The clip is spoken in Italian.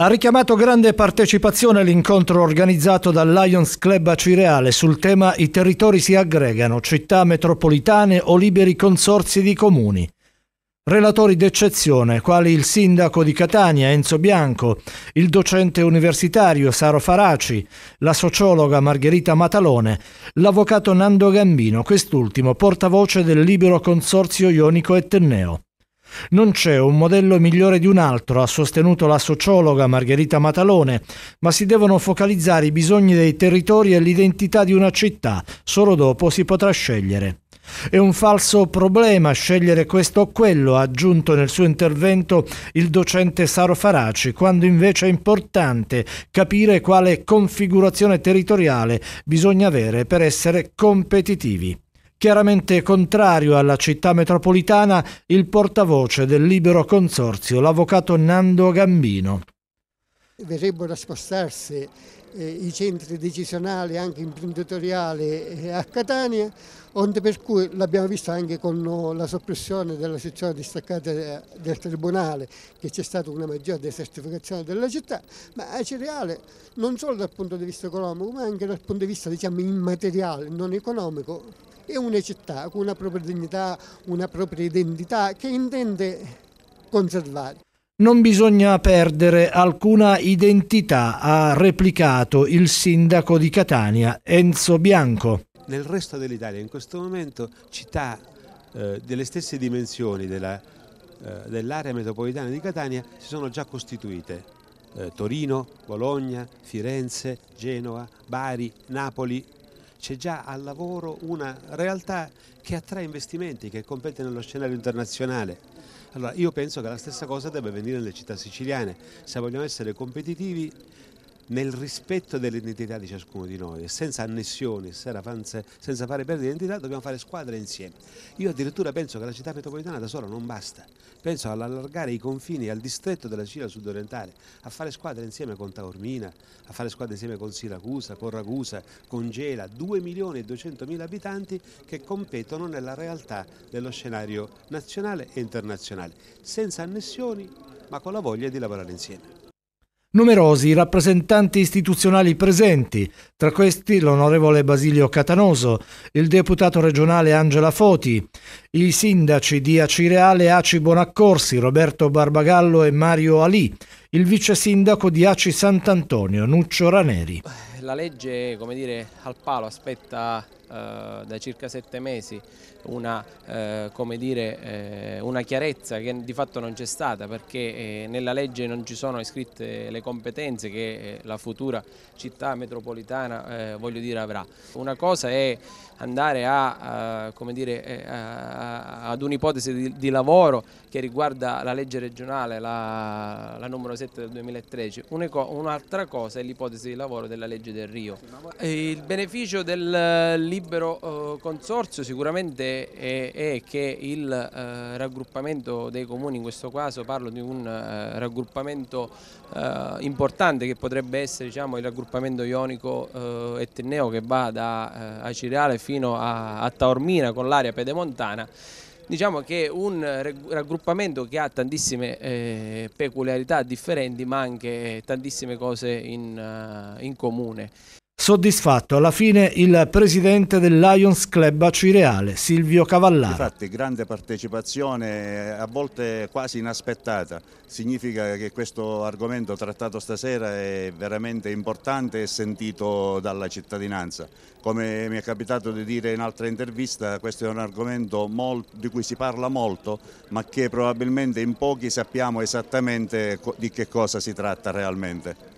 Ha richiamato grande partecipazione l'incontro organizzato dal Lions Club a Cireale sul tema I territori si aggregano, città metropolitane o liberi consorzi di comuni. Relatori d'eccezione, quali il sindaco di Catania Enzo Bianco, il docente universitario Saro Faraci, la sociologa Margherita Matalone, l'avvocato Nando Gambino, quest'ultimo portavoce del libero consorzio ionico Ettenneo. Non c'è un modello migliore di un altro, ha sostenuto la sociologa Margherita Matalone, ma si devono focalizzare i bisogni dei territori e l'identità di una città, solo dopo si potrà scegliere. È un falso problema scegliere questo o quello, ha aggiunto nel suo intervento il docente Saro Faraci, quando invece è importante capire quale configurazione territoriale bisogna avere per essere competitivi. Chiaramente contrario alla città metropolitana il portavoce del libero consorzio, l'avvocato Nando Gambino. Verrebbero a spostarsi eh, i centri decisionali anche imprenditoriali eh, a Catania, onde per cui l'abbiamo visto anche con eh, la soppressione della sezione distaccata eh, del Tribunale, che c'è stata una maggiore desertificazione della città, ma a Cereale non solo dal punto di vista economico, ma anche dal punto di vista diciamo, immateriale, non economico, è una città con una propria dignità, una propria identità che intende conservare. Non bisogna perdere alcuna identità, ha replicato il sindaco di Catania, Enzo Bianco. Nel resto dell'Italia in questo momento città eh, delle stesse dimensioni eh, dell'area eh, dell metropolitana di Catania si sono già costituite. Eh, Torino, Bologna, Firenze, Genova, Bari, Napoli, c'è già al lavoro una realtà che attrae investimenti, che compete nello scenario internazionale. Allora io penso che la stessa cosa debba avvenire nelle città siciliane, se vogliamo essere competitivi nel rispetto dell'identità di ciascuno di noi, senza annessioni, senza fare perdita di identità, dobbiamo fare squadra insieme. Io addirittura penso che la città metropolitana da sola non basta, penso all'allargare i confini al distretto della Cina sudorientale, a fare squadra insieme con Taormina, a fare squadra insieme con Siracusa, con Ragusa, con Gela, 2 milioni e 200 mila abitanti che competono nella realtà dello scenario nazionale e internazionale, senza annessioni ma con la voglia di lavorare insieme numerosi i rappresentanti istituzionali presenti, tra questi l'onorevole Basilio Catanoso, il deputato regionale Angela Foti, i sindaci di Acireale Aci Bonaccorsi, Roberto Barbagallo e Mario Alì, il vice sindaco di Aci Sant'Antonio, Nuccio Raneri la legge come dire, al palo aspetta eh, da circa sette mesi una, eh, dire, eh, una, chiarezza che di fatto non c'è stata perché eh, nella legge non ci sono iscritte le competenze che eh, la futura città metropolitana eh, voglio dire, avrà. Una cosa è andare a, uh, dire, uh, ad un'ipotesi di, di, lavoro che riguarda la legge regionale, la, la numero 7 del 2013, un'altra cosa è l'ipotesi di lavoro della legge del Rio. Il beneficio del libero consorzio sicuramente è, è che il raggruppamento dei comuni, in questo caso parlo di un raggruppamento importante che potrebbe essere diciamo, il raggruppamento ionico e che va da Acireale fino fino a, a Taormina con l'area pedemontana diciamo che un raggruppamento che ha tantissime eh, peculiarità differenti ma anche tantissime cose in, uh, in comune soddisfatto alla fine il presidente del Lions Club a Cireale, Silvio Cavallari. Infatti grande partecipazione, eh, a volte quasi inaspettata, significa che questo argomento trattato stasera è veramente importante e sentito dalla cittadinanza. Come mi è capitato di dire in altra intervista, questo è un argomento molto, di cui si parla molto, ma che probabilmente in pochi sappiamo esattamente di che cosa si tratta realmente.